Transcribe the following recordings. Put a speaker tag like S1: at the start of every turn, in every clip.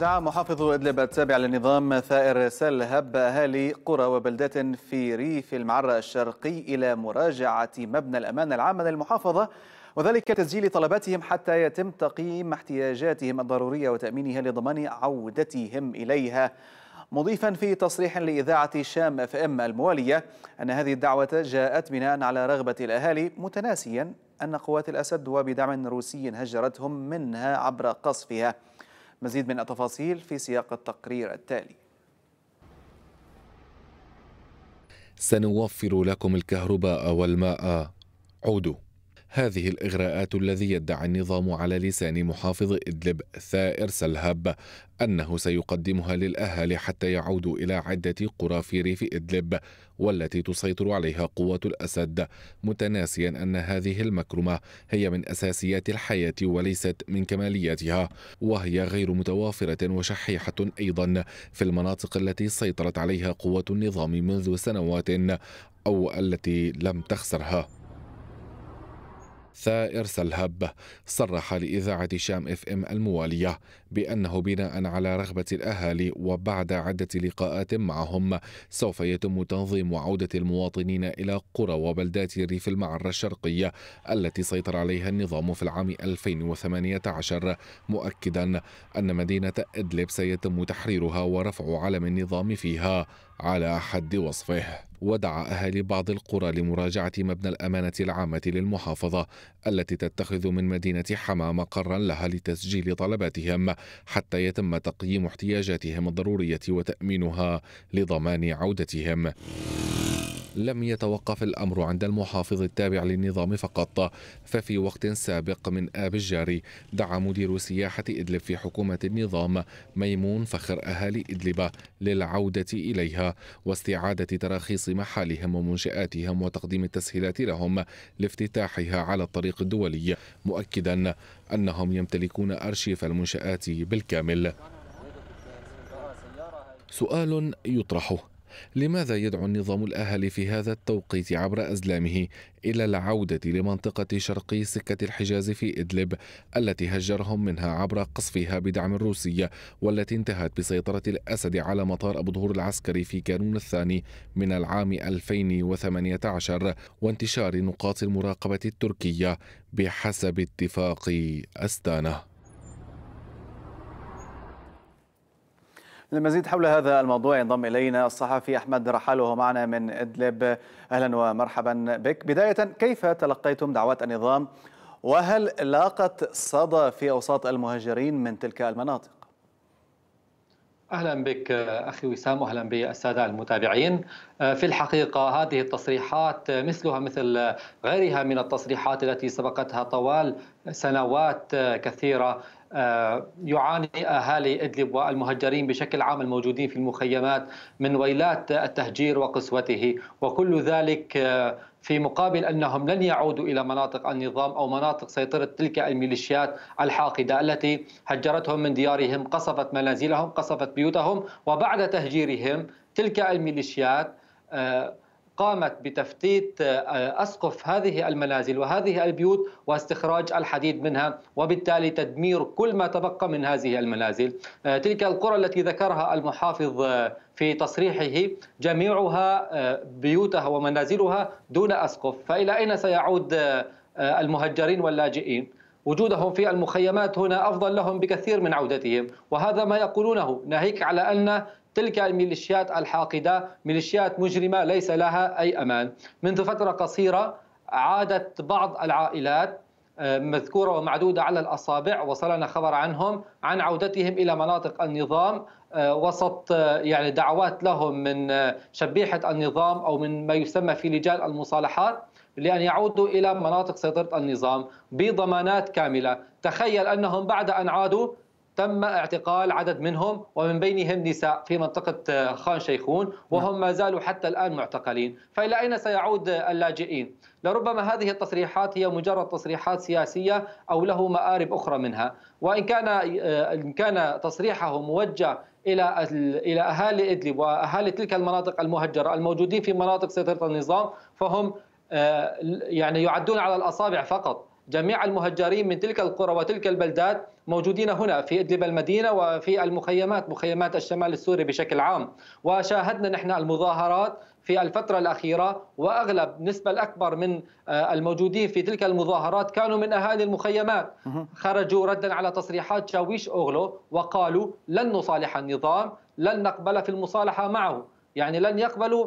S1: دعا محافظ إدلب التابع للنظام ثائر سل هب أهالي قرى وبلدات في ريف المعرة الشرقي إلى مراجعة مبنى الأمانة العامة للمحافظة وذلك تسجيل طلباتهم حتى يتم تقييم احتياجاتهم الضرورية وتأمينها لضمان عودتهم إليها مضيفا في تصريح لإذاعة شام اف ام الموالية أن هذه الدعوة جاءت بناء على رغبة الأهالي متناسيا أن قوات الأسد وبدعم روسي هجرتهم منها عبر قصفها مزيد من التفاصيل في سياق التقرير التالي
S2: سنوفر لكم الكهرباء والماء عودوا هذه الإغراءات الذي يدعي النظام على لسان محافظ إدلب ثائر سلهب أنه سيقدمها للأهالي حتى يعودوا إلى عدة قرى في ريف إدلب والتي تسيطر عليها قوات الأسد متناسيا أن هذه المكرمة هي من أساسيات الحياة وليست من كمالياتها وهي غير متوافرة وشحيحة أيضا في المناطق التي سيطرت عليها قوات النظام منذ سنوات أو التي لم تخسرها ثائر سلهب صرح لإذاعة شام اف ام الموالية بأنه بناء على رغبة الأهالي وبعد عدة لقاءات معهم سوف يتم تنظيم عودة المواطنين إلى قرى وبلدات ريف المعرة الشرقية التي سيطر عليها النظام في العام 2018 مؤكدا أن مدينة إدلب سيتم تحريرها ورفع علم النظام فيها على حد وصفه ودعا أهالي بعض القرى لمراجعة مبنى الأمانة العامة للمحافظة التي تتخذ من مدينة حما مقرا لها لتسجيل طلباتهم حتى يتم تقييم احتياجاتهم الضرورية وتأمينها لضمان عودتهم. لم يتوقف الأمر عند المحافظ التابع للنظام فقط ففي وقت سابق من آب الجاري دعا مدير سياحة إدلب في حكومة النظام ميمون فخر أهالي إدلب للعودة إليها واستعادة تراخيص محالهم ومنشآتهم وتقديم التسهيلات لهم لافتتاحها على الطريق الدولي مؤكدا أنهم يمتلكون أرشيف المنشآت بالكامل سؤال يطرح لماذا يدعو النظام الأهلي في هذا التوقيت عبر أزلامه إلى العودة لمنطقة شرقي سكة الحجاز في إدلب التي هجرهم منها عبر قصفها بدعم الروسية والتي انتهت بسيطرة الأسد على مطار أبو ظهور العسكري في كانون الثاني من العام 2018 وانتشار نقاط المراقبة التركية بحسب اتفاق أستانة
S1: للمزيد حول هذا الموضوع ينضم الينا الصحفي احمد رحال وهو معنا من ادلب اهلا ومرحبا بك بدايه كيف تلقيتم دعوات النظام وهل لاقت صدى في اوساط المهاجرين من تلك المناطق
S3: اهلا بك اخي وسام واهلا بالساده المتابعين. آه، في الحقيقه هذه التصريحات مثلها مثل غيرها من التصريحات التي سبقتها طوال سنوات آه، كثيره آه، يعاني اهالي ادلب والمهجرين بشكل عام الموجودين في المخيمات من ويلات التهجير وقسوته وكل ذلك في مقابل انهم لن يعودوا الى مناطق النظام او مناطق سيطره تلك الميليشيات الحاقده التي هجرتهم من ديارهم، قصفت منازلهم، قصفت بيوتهم وبعد تهجيرهم تلك الميليشيات آه قامت بتفتيت آه، أسقف هذه المنازل وهذه البيوت واستخراج الحديد منها وبالتالي تدمير كل ما تبقى من هذه المنازل آه، تلك القرى التي ذكرها المحافظ آه، في تصريحه جميعها بيوتها ومنازلها دون أسقف فإلى أين سيعود المهجرين واللاجئين وجودهم في المخيمات هنا افضل لهم بكثير من عودتهم وهذا ما يقولونه ناهيك على ان تلك الميليشيات الحاقدة ميليشيات مجرمة ليس لها أي أمان منذ فترة قصيرة عادت بعض العائلات آه، مذكورة ومعدودة على الأصابع وصلنا خبر عنهم عن عودتهم إلى مناطق النظام آه، وسط آه، يعني دعوات لهم من شبيحة النظام أو من ما يسمى في لجان المصالحات لأن يعودوا إلى مناطق سيطرة النظام بضمانات كاملة تخيل أنهم بعد أن عادوا تم اعتقال عدد منهم ومن بينهم نساء في منطقة آه، خان شيخون نعم. وهم ما زالوا حتى الآن معتقلين فإلى أين سيعود اللاجئين؟ لربما هذه التصريحات هي مجرد تصريحات سياسية أو له مآرب أخرى منها وإن كان آه، إن كان تصريحه موجه الى الى اهالي ادلب واهالي تلك المناطق المهجره الموجودين في مناطق سيطره النظام فهم آه، يعني يعدون على الاصابع فقط جميع المهجرين من تلك القرى وتلك البلدات موجودين هنا في ادلب المدينه وفي المخيمات مخيمات الشمال السوري بشكل عام وشاهدنا نحن المظاهرات في الفترة الأخيرة وأغلب نسبة الأكبر من آه، الموجودين في تلك المظاهرات كانوا من أهالي المخيمات خرجوا ردا على تصريحات شاويش أوغلو وقالوا لن نصالح النظام لن نقبل في المصالحة معه يعني لن يقبلوا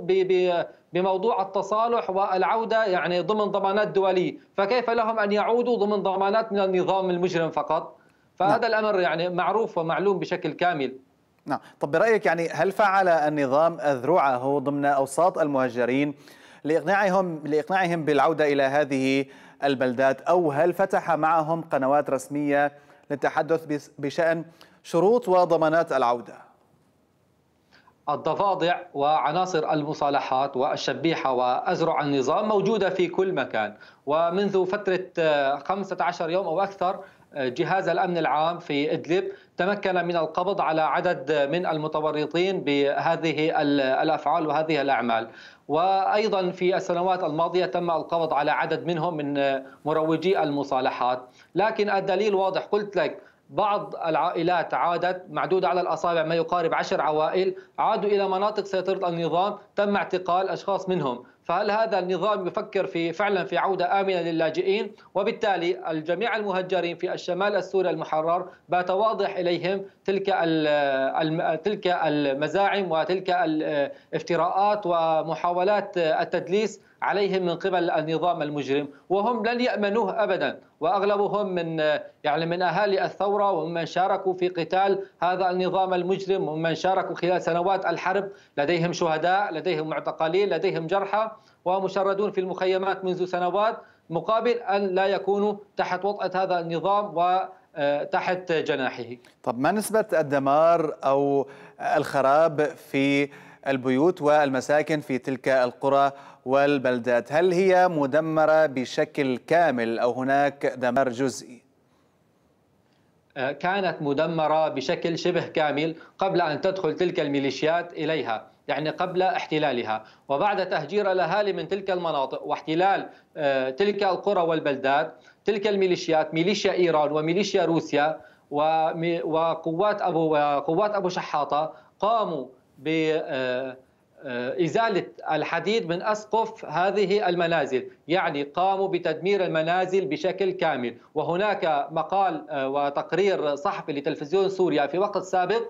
S3: بموضوع التصالح والعوده يعني ضمن ضمانات دوليه، فكيف لهم ان يعودوا ضمن ضمانات من النظام المجرم فقط؟ فهذا نعم. الامر يعني معروف ومعلوم بشكل كامل. نعم،
S1: طب برايك يعني هل فعل النظام اذرعه ضمن اوساط المهجرين لاقناعهم لاقناعهم بالعوده الى هذه البلدات او هل فتح معهم قنوات رسميه للتحدث بشان شروط وضمانات العوده؟
S3: الضفادع وعناصر المصالحات والشبيحة وأزرع النظام موجودة في كل مكان ومنذ فترة 15 آه، يوم أو أكثر آه، جهاز الأمن العام في إدلب تمكن من القبض على عدد من المتورطين بهذه الأفعال وهذه الأعمال وأيضا في السنوات الماضية تم القبض على عدد منهم من آه، مروجي المصالحات لكن الدليل واضح قلت لك بعض العائلات عادت معدودة على الأصابع ما يقارب عشر عوائل عادوا إلى مناطق سيطرة النظام تم اعتقال أشخاص منهم فهل هذا النظام يفكر في فعلا في عودة آمنة للاجئين وبالتالي الجميع المهجرين في الشمال السوري المحرر بات واضح إليهم تلك تلك المزاعم وتلك الافتراءات ومحاولات التدليس عليهم من قبل النظام المجرم وهم لن يأمنوه أبدا واغلبهم من يعني من اهالي الثوره وممن شاركوا في قتال هذا النظام المجرم وممن شاركوا خلال سنوات الحرب لديهم شهداء لديهم معتقلين لديهم جرحى ومشردون في المخيمات منذ سنوات مقابل ان لا يكونوا تحت وطأة هذا النظام و آه، تحت جناحه.
S1: طب ما نسبة الدمار او الخراب في البيوت والمساكن في تلك القرى والبلدات هل هي مدمرة بشكل كامل أو هناك دمار جزئي؟
S3: أه، كانت مدمرة بشكل شبه كامل قبل أن تدخل تلك الميليشيات إليها يعني قبل احتلالها وبعد تهجير الأهالي من تلك المناطق واحتلال أه، تلك القرى والبلدات تلك الميليشيات ميليشيا إيران وميليشيا روسيا وقوات أبو, قوات أبو شحاطة قاموا بإزالة آه، آه، الحديد من أسقف هذه المنازل يعني قاموا بتدمير المنازل بشكل كامل وهناك مقال آه، وتقرير صحفي لتلفزيون سوريا في وقت سابق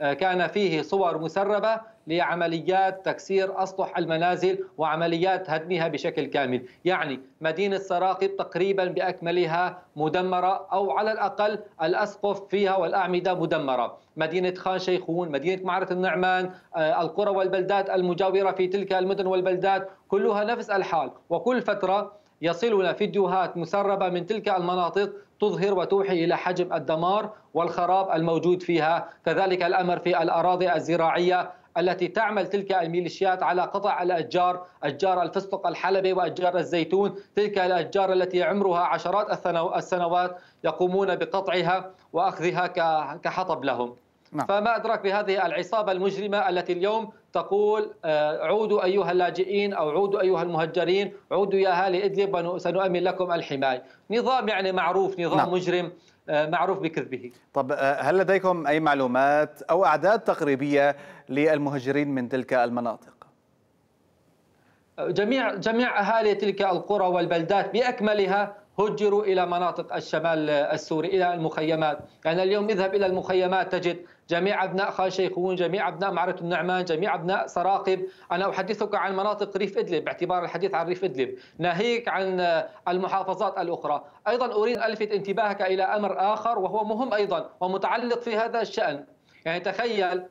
S3: آه، كان فيه صور مسربة لعمليات تكسير أسطح المنازل وعمليات هدمها بشكل كامل يعني مدينة سراقب تقريبا بأكملها مدمرة أو على الأقل الأسقف فيها والأعمدة مدمرة مدينة خان شيخون مدينة معرة النعمان آه، القرى والبلدات المجاورة في تلك المدن والبلدات كلها نفس الحال وكل فترة يصلنا فيديوهات مسربة من تلك المناطق تظهر وتوحي إلى حجم الدمار والخراب الموجود فيها كذلك الأمر في الأراضي الزراعية التي تعمل تلك الميليشيات على قطع الأشجار أشجار الفستق الحلبي وأشجار الزيتون تلك الأشجار التي عمرها عشرات السنوات يقومون بقطعها وأخذها كحطب لهم نعم. فما أدرك بهذه العصابة المجرمة التي اليوم تقول آه، عودوا أيها اللاجئين أو عودوا أيها المهجرين عودوا يا أهالي إدلب سنؤمن لكم الحماية نظام يعني معروف نظام نعم. مجرم آه، معروف بكذبه
S1: طب آه، هل لديكم أي معلومات أو أعداد تقريبية للمهجرين من تلك المناطق؟
S3: جميع جميع اهالي تلك القرى والبلدات باكملها هجروا إلى مناطق الشمال السوري إلى المخيمات يعني اليوم اذهب إلى المخيمات تجد جميع أبناء خان شيخون جميع أبناء معرة النعمان جميع أبناء سراقب أنا أحدثك عن مناطق ريف إدلب باعتبار الحديث عن ريف إدلب ناهيك عن المحافظات الأخرى أيضا أريد ألفت انتباهك إلى أمر آخر وهو مهم أيضا ومتعلق في هذا الشأن يعني تخيل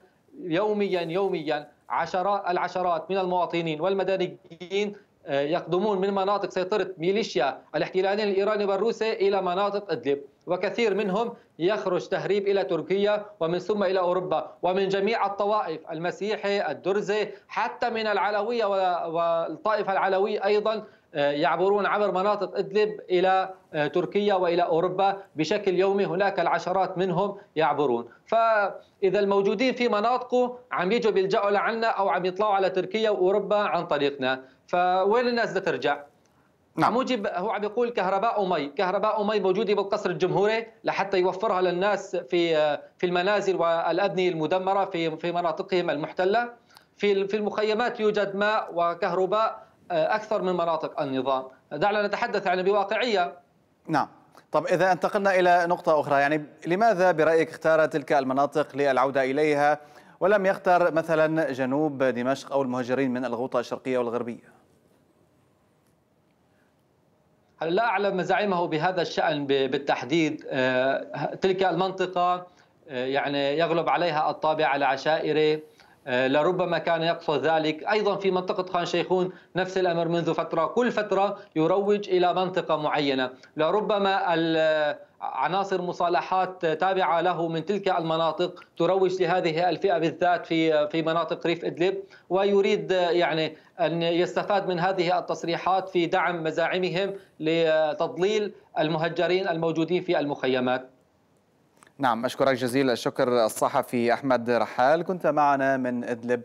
S3: يوميا يوميا عشرات العشرات من المواطنين والمدنيين آه، يقدمون من مناطق سيطرة ميليشيا الاحتلالين الإيراني والروسي إلى مناطق إدلب وكثير منهم يخرج تهريب إلى تركيا ومن ثم إلى أوروبا ومن جميع الطوائف المسيحي الدرزي حتى من العلوية والطائفة العلوية أيضا آه، يعبرون عبر مناطق إدلب إلى آه، تركيا وإلى أوروبا بشكل يومي هناك العشرات منهم يعبرون فإذا الموجودين في مناطقه عم يجوا بيلجأوا لعنا أو عم يطلعوا على تركيا وأوروبا عن طريقنا فوين الناس بدها ترجع؟ نعم موجب هو عم يقول كهرباء ومي، كهرباء ومي موجوده بالقصر الجمهوري لحتى يوفرها للناس في في المنازل والابنيه المدمره في في مناطقهم المحتله. في في المخيمات يوجد ماء وكهرباء آه، اكثر من مناطق النظام، دعنا نتحدث يعني بواقعيه.
S1: نعم. طب إذا انتقلنا إلى نقطة أخرى يعني لماذا برأيك اختارت تلك المناطق للعودة إليها ولم يختر مثلا جنوب دمشق أو المهاجرين من الغوطة الشرقية والغربية
S3: لا أعلم زعيمه بهذا الشأن بالتحديد آه، تلك المنطقة آه، يعني يغلب عليها الطابع العشائري آه، لربما كان يقصد ذلك أيضا في منطقة خان شيخون نفس الأمر منذ فترة كل فترة يروج إلى منطقة معينة لربما عناصر مصالحات تابعه له من تلك المناطق تروج لهذه الفئه بالذات في في مناطق ريف ادلب ويريد يعني ان يستفاد من هذه التصريحات في دعم مزاعمهم لتضليل المهجرين الموجودين في المخيمات.
S1: نعم اشكرك جزيل الشكر الصحفي احمد رحال كنت معنا من ادلب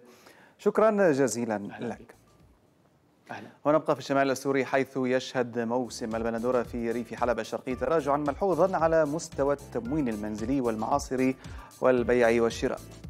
S1: شكرا جزيلا لك. أهلا. ونبقى في الشمال السوري حيث يشهد موسم البندورة في ريف حلب الشرقي تراجعا ملحوظا على مستوى التموين المنزلي والمعاصري والبيع والشراء